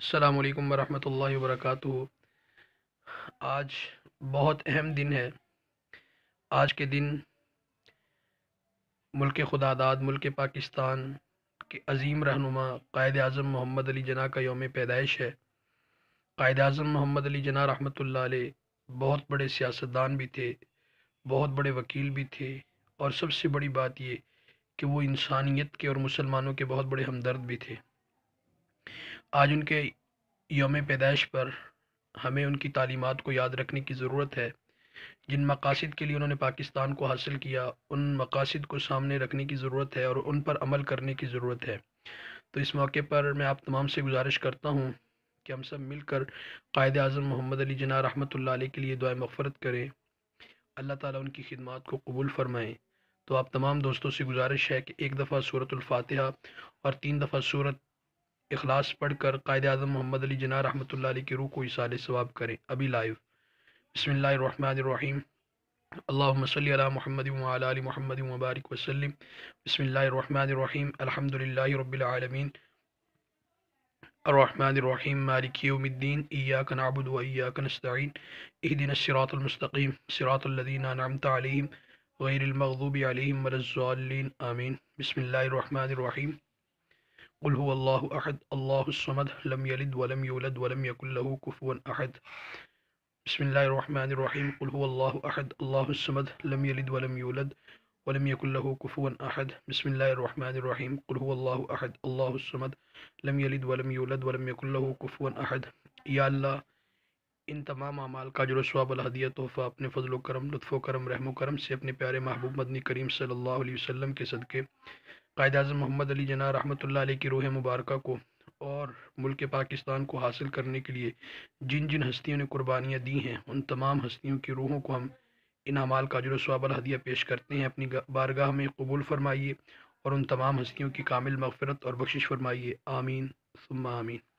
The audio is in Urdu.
السلام علیکم ورحمۃ اللہ وبرکاتہ آج بہت اہم دن ہے آج کے دن ملک خداداد ملک پاکستان کے عظیم رہنما قائد اعظم محمد علی جناح کا یوم پیدائش ہے قائد اعظم محمد علی جناح رحمۃ اللہ علیہ بہت بڑے سیاستدان بھی تھے بہت بڑے وکیل بھی تھے اور سب سے بڑی بات یہ کہ وہ انسانیت کے اور مسلمانوں کے بہت بڑے ہمدرد بھی تھے آج ان کے یوم پیدائش پر ہمیں ان کی تعلیمات کو یاد رکھنے کی ضرورت ہے جن مقاصد کے لیے انہوں نے پاکستان کو حاصل کیا ان مقاصد کو سامنے رکھنے کی ضرورت ہے اور ان پر عمل کرنے کی ضرورت ہے تو اس موقع پر میں آپ تمام سے گزارش کرتا ہوں کہ ہم سب مل کر قائد اعظم محمد علی جناح رحمۃ اللہ علیہ کے لیے دعائیں مغفرت کریں اللہ تعالیٰ ان کی خدمات کو قبول فرمائیں تو آپ تمام دوستوں سے گزارش ہے کہ ایک دفعہ صورت الفاتحہ اور تین دفعہ صورت اخلاص پڑھ کر قائد اعظم محمد علی جناح رحمۃ اللہ علیہ کی روح کو اصال ثواب کریں ابھی لائیو بسم اللہ الرحمن الرحیم اللہ علی محمد علی محمد مبارک وسلم بسم اللہ الرحمن الحمد للہ رب العالمین الرحمن الرحیم مالک یوم الدین ایاک نعبد و ایاک نستعین اہدنا الصراط المستقیم صراط الذین انعمت علیہم غیر المغضوب علیہم الضالین آمین بسم اللہ الرحمن الرحیم قل هو الله الله الصمد لم يلد ولم يولد ولم يكن له كفوا عہد بسم الله الرحمن الرحيم قل هو الله الُلّلہ الله الصمد لم يلد ولم يولد ولم يكن له كفوا عہد بسم الله الرحمن الرحیم قل هو الله عہد الله الصمد لم يلد ولم يولد ولم يكن له كفوا عہد یا اللہ ان تمام اعمال کا جو ثواب الحدیہ تحفہ اپنے فضل و کرم لطف و کرم رحم و کرم سے اپنے پیارے محبوب مدنی کریم صلی اللہ علیہ وسلم کے صدقے قائد اعظم محمد علی جناح رحمۃ اللہ علیہ کی روح مبارکہ کو اور ملک پاکستان کو حاصل کرنے کے لیے جن جن ہستیوں نے قربانیاں دی ہیں ان تمام ہستیوں کی روحوں کو ہم ان اعمال کا و ثواب الحدیہ پیش کرتے ہیں اپنی بارگاہ میں قبول فرمائیے اور ان تمام ہستیوں کی کامل مغفرت اور بخشش فرمائیے آمین ثم آمین